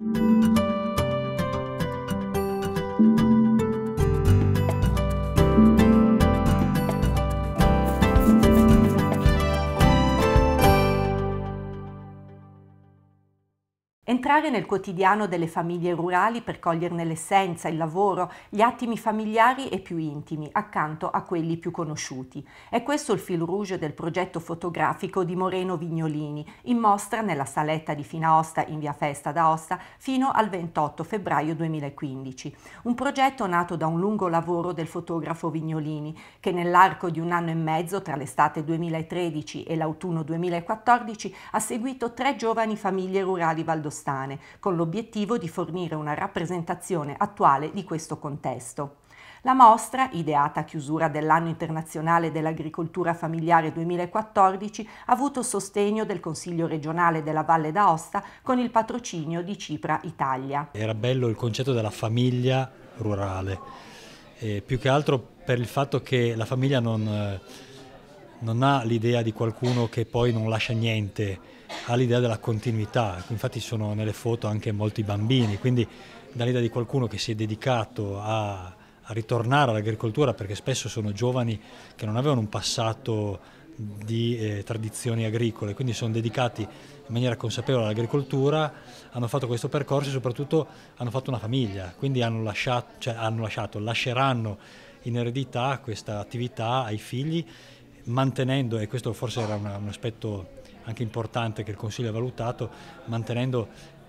thank you Entrare nel quotidiano delle famiglie rurali per coglierne l'essenza, il lavoro, gli attimi familiari e più intimi, accanto a quelli più conosciuti. È questo il fil rouge del progetto fotografico di Moreno Vignolini, in mostra nella saletta di Finaosta in via Festa d'Aosta fino al 28 febbraio 2015. Un progetto nato da un lungo lavoro del fotografo Vignolini, che nell'arco di un anno e mezzo, tra l'estate 2013 e l'autunno 2014, ha seguito tre giovani famiglie rurali valdostane valdostane, con l'obiettivo di fornire una rappresentazione attuale di questo contesto. La mostra, ideata a chiusura dell'anno internazionale dell'agricoltura familiare 2014, ha avuto sostegno del Consiglio regionale della Valle d'Aosta con il patrocinio di Cipra Italia. Era bello il concetto della famiglia rurale, eh, più che altro per il fatto che la famiglia non, eh, non ha l'idea di qualcuno che poi non lascia niente, ha l'idea della continuità, infatti sono nelle foto anche molti bambini, quindi dà l'idea di qualcuno che si è dedicato a, a ritornare all'agricoltura perché spesso sono giovani che non avevano un passato di eh, tradizioni agricole, quindi sono dedicati in maniera consapevole all'agricoltura, hanno fatto questo percorso e soprattutto hanno fatto una famiglia, quindi hanno lasciato, cioè hanno lasciato lasceranno in eredità questa attività ai figli, mantenendo, e questo forse era una, un aspetto anche importante che il Consiglio ha valutato, mantenendo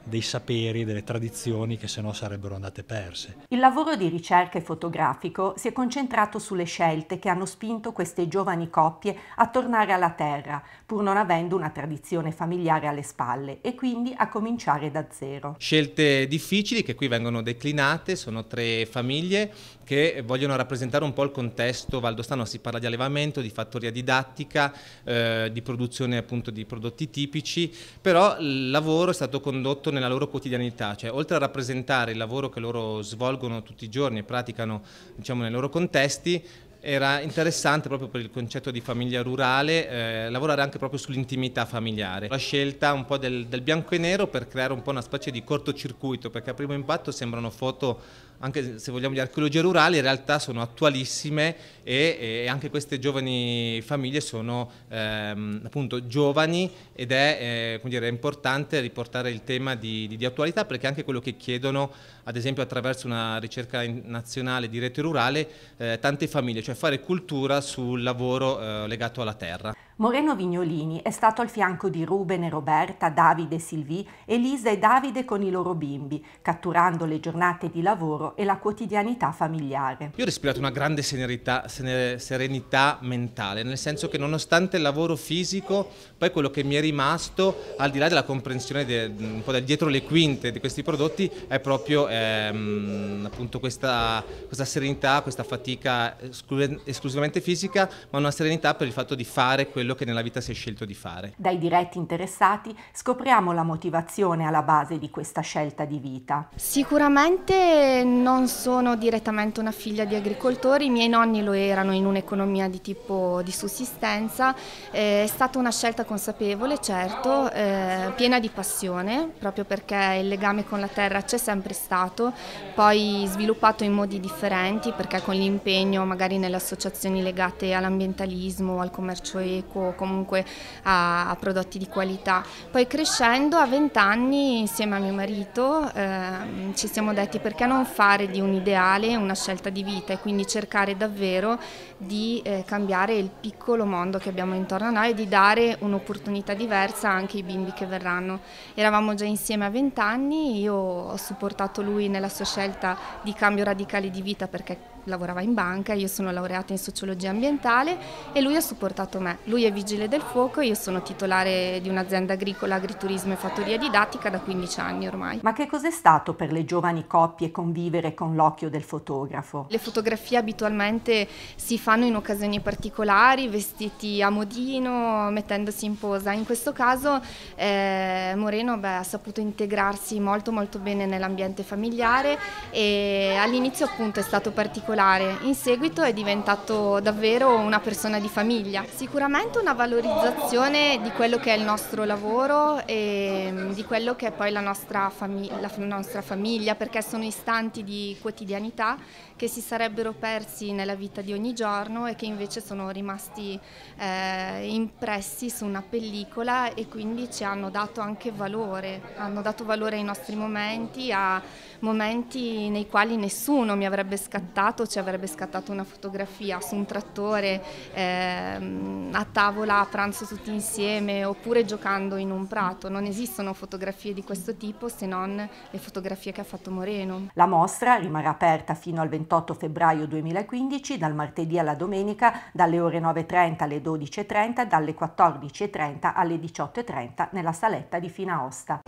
dei saperi, delle tradizioni che se no sarebbero andate perse. Il lavoro di ricerca e fotografico si è concentrato sulle scelte che hanno spinto queste giovani coppie a tornare alla terra, pur non avendo una tradizione familiare alle spalle e quindi a cominciare da zero. Scelte difficili che qui vengono declinate, sono tre famiglie che vogliono rappresentare un po' il contesto valdostano, si parla di allevamento, di fattoria didattica, eh, di produzione appunto di prodotti tipici, però il lavoro è stato condotto nel nella loro quotidianità, cioè oltre a rappresentare il lavoro che loro svolgono tutti i giorni e praticano diciamo, nei loro contesti, era interessante proprio per il concetto di famiglia rurale eh, lavorare anche proprio sull'intimità familiare. La scelta un po' del, del bianco e nero per creare un po' una specie di cortocircuito, perché a primo impatto sembrano foto anche se vogliamo di archeologia rurale, in realtà sono attualissime e, e anche queste giovani famiglie sono ehm, appunto giovani ed è eh, dire, importante riportare il tema di, di, di, attualità perché anche quello che chiedono, ad esempio attraverso una ricerca nazionale di rete rurale, eh, tante famiglie, cioè fare cultura sul lavoro eh, legato alla terra. Moreno Vignolini è stato al fianco di Ruben e Roberta, Davide e Silvì, Elisa e Davide con i loro bimbi, catturando le giornate di lavoro e la quotidianità familiare. Io ho respirato una grande serenità, serenità mentale, nel senso che nonostante il lavoro fisico, poi quello che mi è rimasto, al di là della comprensione de, un po' del dietro le quinte di questi prodotti, è proprio ehm, appunto questa, questa serenità, questa fatica esclusivamente fisica, ma una serenità per il fatto di fare quello quello che nella vita si è scelto di fare. Dai diretti interessati scopriamo la motivazione alla base di questa scelta di vita. Sicuramente non sono direttamente una figlia di agricoltori, i miei nonni lo erano in un'economia di tipo di sussistenza, eh, è stata una scelta consapevole certo, eh, piena di passione, proprio perché il legame con la terra c'è sempre stato, poi sviluppato in modi differenti perché con l'impegno magari nelle associazioni legate all'ambientalismo, al commercio eco, o comunque a, a prodotti di qualità. Poi crescendo a 20 anni insieme a mio marito eh, ci siamo detti perché non fare di un ideale una scelta di vita e quindi cercare davvero di eh, cambiare il piccolo mondo che abbiamo intorno a noi e di dare un'opportunità diversa anche ai bimbi che verranno. Eravamo già insieme a 20 anni, io ho supportato lui nella sua scelta di cambio radicale di vita perché lavorava in banca, io sono laureata in sociologia ambientale e lui ha supportato me. Lui è vigile del fuoco io sono titolare di un'azienda agricola, agriturismo e fattoria didattica da 15 anni ormai. Ma che cos'è stato per le giovani coppie convivere con l'occhio del fotografo? Le fotografie abitualmente si fanno in occasioni particolari, vestiti a modino, mettendosi in posa. In questo caso eh, Moreno beh, ha saputo integrarsi molto molto bene nell'ambiente familiare e all'inizio appunto è stato particolare particolare. In seguito è diventato davvero una persona di famiglia. Sicuramente una valorizzazione di quello che è il nostro lavoro e mm, di quello che è poi la nostra, famig la nostra famiglia, perché sono istanti di quotidianità che si sarebbero persi nella vita di ogni giorno e che invece sono rimasti eh, impressi su una pellicola e quindi ci hanno dato anche valore, hanno dato valore ai nostri momenti, a momenti nei quali nessuno mi avrebbe scattato foto, ci avrebbe scattato una fotografia su un trattore, ehm, a tavola a pranzo tutti insieme oppure giocando in un prato. Non esistono fotografie di questo tipo se non le fotografie che ha fatto Moreno. La mostra rimarrà aperta fino al 28 febbraio 2015, dal martedì alla domenica, dalle ore 9.30 alle 12.30, dalle 14.30 alle 18.30 nella saletta di Fina Osta.